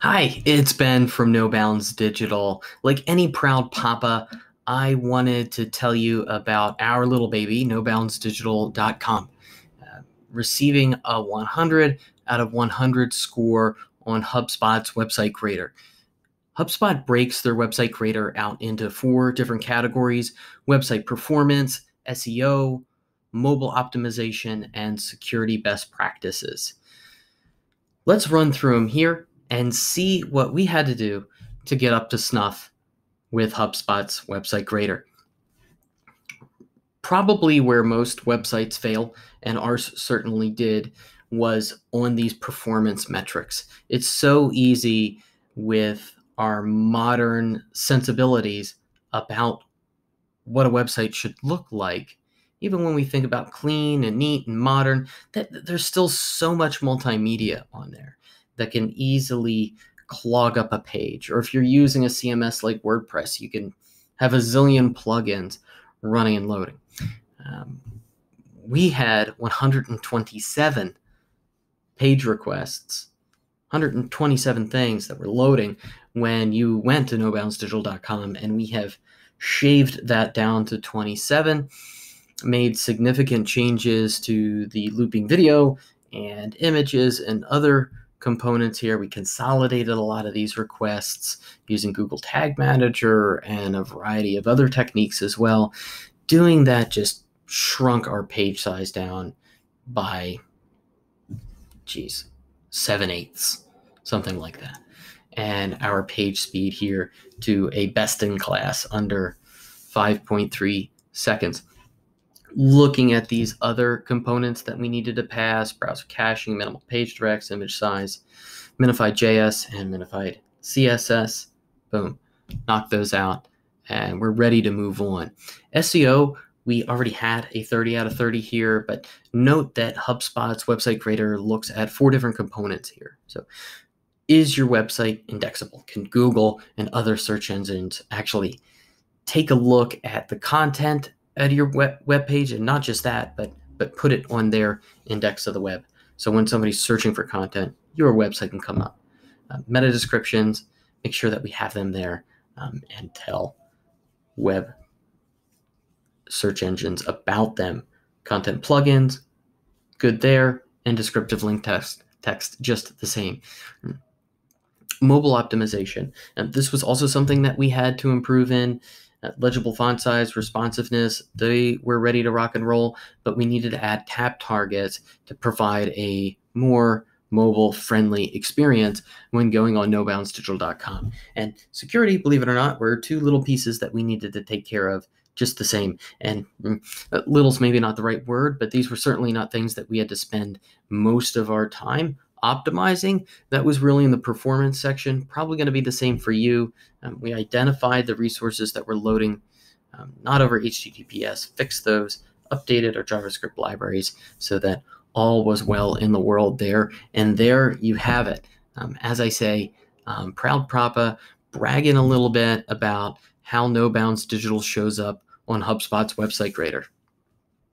Hi, it's Ben from No Bounds Digital. Like any proud papa, I wanted to tell you about our little baby, noboundsdigital.com. Uh, receiving a 100 out of 100 score on HubSpot's website creator. HubSpot breaks their website creator out into four different categories website performance, SEO, mobile optimization, and security best practices. Let's run through them here and see what we had to do to get up to snuff with HubSpot's website grader. Probably where most websites fail, and ours certainly did, was on these performance metrics. It's so easy with our modern sensibilities about what a website should look like even when we think about clean and neat and modern that there's still so much multimedia on there that can easily clog up a page. Or if you're using a CMS like WordPress, you can have a zillion plugins running and loading. Um, we had 127 page requests, 127 things that were loading when you went to nobalancedigital.com, and we have shaved that down to 27, made significant changes to the looping video and images and other components here. We consolidated a lot of these requests using Google Tag Manager and a variety of other techniques as well. Doing that just shrunk our page size down by, geez, seven eighths, something like that. And our page speed here to a best in class under 5.3 seconds looking at these other components that we needed to pass, browser caching, minimal page directs, image size, minified JS, and minified CSS. Boom, knock those out, and we're ready to move on. SEO, we already had a 30 out of 30 here, but note that HubSpot's website creator looks at four different components here. So is your website indexable? Can Google and other search engines actually take a look at the content out your web, web page and not just that but but put it on their index of the web so when somebody's searching for content your website can come up uh, meta descriptions make sure that we have them there um, and tell web search engines about them content plugins good there and descriptive link text text just the same mobile optimization and this was also something that we had to improve in legible font size, responsiveness, they were ready to rock and roll, but we needed to add tap targets to provide a more mobile friendly experience when going on noboundsdigital.com. And security, believe it or not, were two little pieces that we needed to take care of just the same. And mm, little's maybe not the right word, but these were certainly not things that we had to spend most of our time optimizing, that was really in the performance section. Probably going to be the same for you. Um, we identified the resources that were loading um, not over HTTPS, fixed those, updated our JavaScript libraries so that all was well in the world there. And there you have it. Um, as I say, um, proud Prapa bragging a little bit about how No Bounds Digital shows up on HubSpot's website grader.